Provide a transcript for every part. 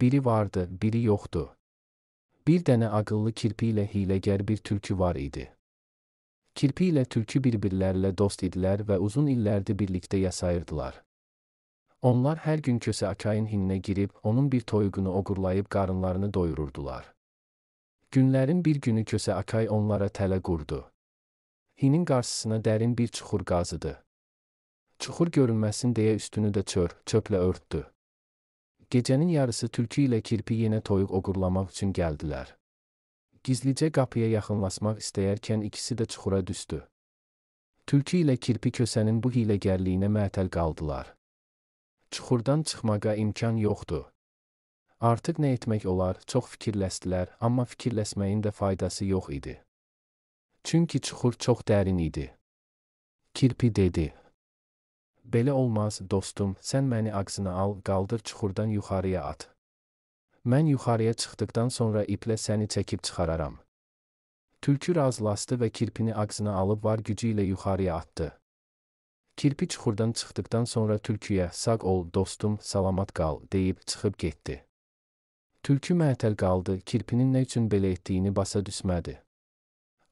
Biri vardı, biri yoktu. Bir dənə ağıllı kirpi ilə hiləgər bir tülkü var idi. Kirpi ilə tülkü bir-birlərlə dost idilər və uzun illərdir birlikdə yasayırdılar. Onlar hər gün kösə akayın hinnə girib, onun bir toyuğunu oğurlayıb qarınlarını doyururdular. Günlərin bir günü Kösə Akay onlara tələ qurdu. Hinin qarşısına dərin bir çuxur qazıdı. Çuxur görünməsin deyə üstünü də çör, çöplə örtdü. Gecənin yarısı tülkü ilə kirpi yenə toyuq oğurlamaq üçün gəldilər. Gizlicə qapıya yaxınlaşmaq istəyərkən ikisi də çuxura düşdü. Tülkü ilə kirpi kösənin bu hiyləgərliyinə məətəl qaldılar. Çuxurdan çıxmağa imkan yoxdu. Artıq nə etmək olar, çox fikirləşdilər, amma fikirləşməyin də faydası yox idi. Çünki çuxur çox dərin idi. Kirpi dedi: "Belə olmaz, dostum, sən məni ağzına al, qaldır çuxurdan yuxarıya at. Mən yuxarıya çıxdıqdan sonra iplə səni çəkib çıxararam." Tülkü razılaşdı və kirpini ağzına alıb var gücü ilə yuxarıya atdı. Kirpi çuxurdan çıxdıktan sonra tülküyə "Sağ ol, dostum, salamat qal" deyib çıxıb getdi. Tülkü məətəl qaldı, kirpinin nə üçün belə etdiyini basa düşmədi.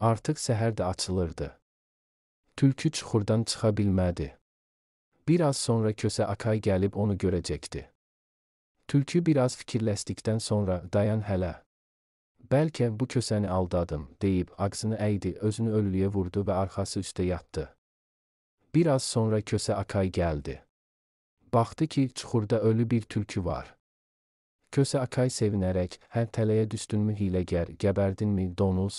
Artıq səhər də açılırdı. Tülkü çuxurdan çıxa bilmədi. Bir az sonra kösə akay gəlib onu görəcəkdi. Tülkü biraz fikirləşdikdən sonra dayan hələ. Bəlkə bu kösəni aldadım deyib ağzını əydi, özünü ölülüyə vurdu və arxası üstə yatdı. Bir az sonra kösə akay gəldi. Baxdı ki, çuxurda ölü bir tülkü var. Köse Akay sevinərək, hər tələyə düşdünmü hiləgər, gəbərdinmi, donuz?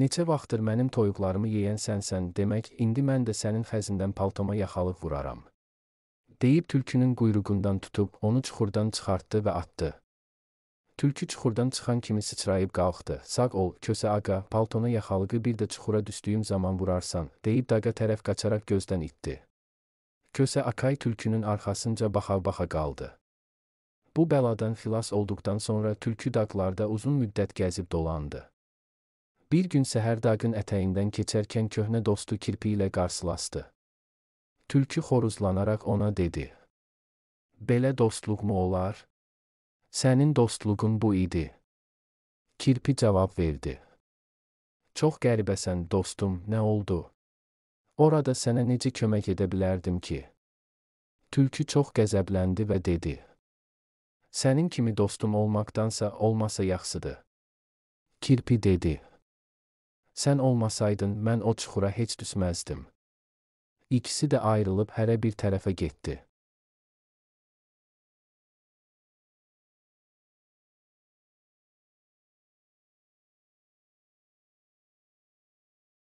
Neçə vaxtdır mənim toyuqlarımı yeyən sənsən demək, indi mən də sənin xəzindən paltoma yaxalıq vuraram. Deyib tülkünün quyruğundan tutub, onu çuxurdan çıxartdı və atdı. Tülkü çuxurdan çıxan kimi sıçrayıb qalxdı. Sağ ol, kösə aqa, paltona yaxalığı bir də çuxura düşdüyüm zaman vurarsan, deyib daqa tərəf qaçaraq gözdən itdi. Kösə Akay tülkünün arxasınca baxa-baxa qaldı. Bu bəladan xilas olduqdan sonra tülkü dağlarda uzun müddət gəzib dolandı. Bir gün səhər dağın ətəyindən keçərkən köhnə dostu kirpi ilə qarşılaşdı. Tülkü xoruzlanaraq ona dedi: "Belə dostluqmu olar? Sənin dostluğun bu idi." Kirpi cavab verdi: "Çox qəribəsən dostum, nə oldu? Orada sənə necə kömək edə bilərdim ki?" Tülkü çox qəzəbləndi və dedi: Sənin kimi dostum olmaqdansa olmasa yaxşıdır. Kirpi dedi. Sən olmasaydın mən o çuxura heç düşməzdim. İkisi də ayrılıb hərə bir tərəfə getdi.